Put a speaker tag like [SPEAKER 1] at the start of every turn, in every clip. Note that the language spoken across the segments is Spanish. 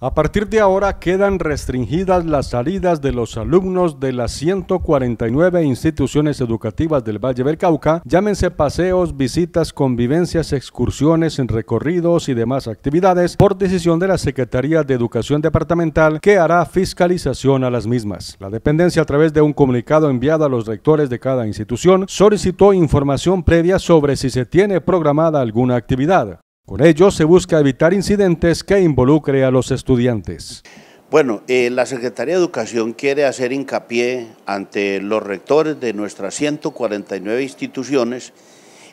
[SPEAKER 1] A partir de ahora quedan restringidas las salidas de los alumnos de las 149 instituciones educativas del Valle del Cauca, llámense paseos, visitas, convivencias, excursiones, recorridos y demás actividades por decisión de la Secretaría de Educación Departamental que hará fiscalización a las mismas. La dependencia a través de un comunicado enviado a los rectores de cada institución solicitó información previa sobre si se tiene programada alguna actividad. Con ello se busca evitar incidentes que involucre a los estudiantes.
[SPEAKER 2] Bueno, eh, la Secretaría de Educación quiere hacer hincapié ante los rectores de nuestras 149 instituciones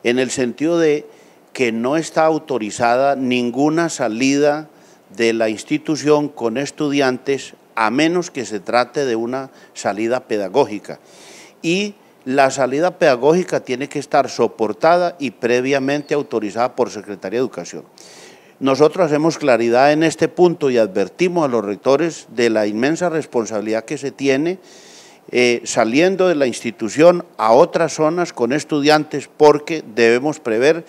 [SPEAKER 2] en el sentido de que no está autorizada ninguna salida de la institución con estudiantes a menos que se trate de una salida pedagógica. Y la salida pedagógica tiene que estar soportada y previamente autorizada por Secretaría de Educación. Nosotros hacemos claridad en este punto y advertimos a los rectores de la inmensa responsabilidad que se tiene eh, saliendo de la institución a otras zonas con estudiantes porque debemos prever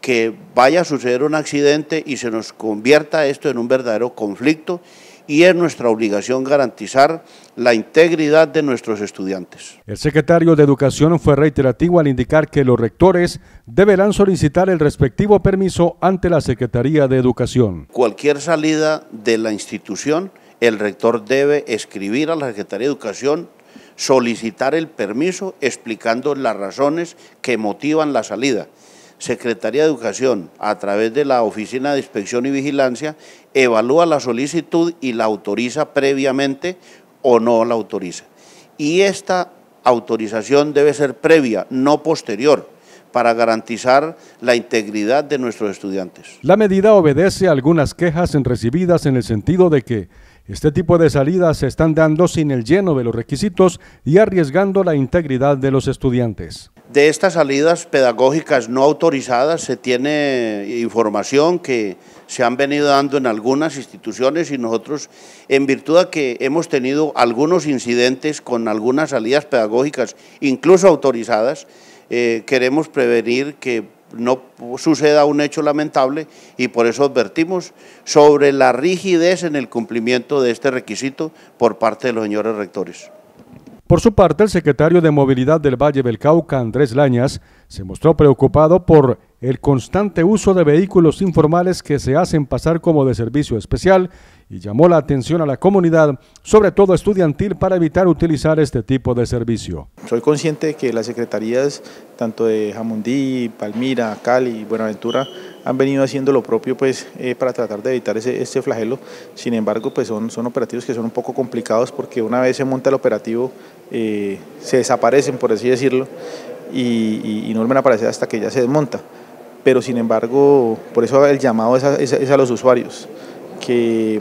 [SPEAKER 2] que vaya a suceder un accidente y se nos convierta esto en un verdadero conflicto y es nuestra obligación garantizar la integridad de nuestros estudiantes.
[SPEAKER 1] El secretario de Educación fue reiterativo al indicar que los rectores deberán solicitar el respectivo permiso ante la Secretaría de Educación.
[SPEAKER 2] Cualquier salida de la institución, el rector debe escribir a la Secretaría de Educación solicitar el permiso explicando las razones que motivan la salida. Secretaría de Educación, a través de la Oficina de Inspección y Vigilancia, evalúa la solicitud y la autoriza previamente o no la autoriza. Y esta autorización debe ser previa, no posterior para garantizar la integridad de nuestros estudiantes.
[SPEAKER 1] La medida obedece a algunas quejas recibidas en el sentido de que este tipo de salidas se están dando sin el lleno de los requisitos y arriesgando la integridad de los estudiantes.
[SPEAKER 2] De estas salidas pedagógicas no autorizadas se tiene información que se han venido dando en algunas instituciones y nosotros, en virtud de que hemos tenido algunos incidentes con algunas salidas pedagógicas, incluso autorizadas, eh, queremos prevenir que no suceda un hecho lamentable y por eso advertimos sobre la rigidez en el cumplimiento de este requisito por parte de los señores rectores.
[SPEAKER 1] Por su parte, el secretario de Movilidad del Valle del Cauca, Andrés Lañas, se mostró preocupado por el constante uso de vehículos informales que se hacen pasar como de servicio especial y llamó la atención a la comunidad, sobre todo estudiantil, para evitar utilizar este tipo de servicio.
[SPEAKER 3] Soy consciente de que las secretarías, tanto de Jamundí, Palmira, Cali, y Buenaventura, han venido haciendo lo propio pues, eh, para tratar de evitar ese, este flagelo. Sin embargo, pues son, son operativos que son un poco complicados porque una vez se monta el operativo, eh, se desaparecen, por así decirlo, y, no vuelven a aparecer hasta que ya se desmonta. Pero sin embargo, por eso el llamado es a, los usuarios, que,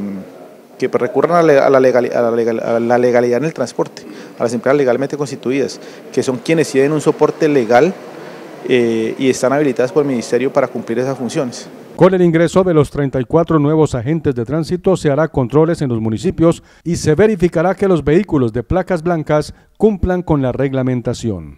[SPEAKER 3] recurran a la, legalidad en el transporte, a las empresas legalmente constituidas, que son quienes tienen un soporte legal eh, y están habilitadas por el Ministerio para cumplir esas funciones.
[SPEAKER 1] Con el ingreso de los 34 nuevos agentes de tránsito se hará controles en los municipios y se verificará que los vehículos de placas blancas cumplan con la reglamentación.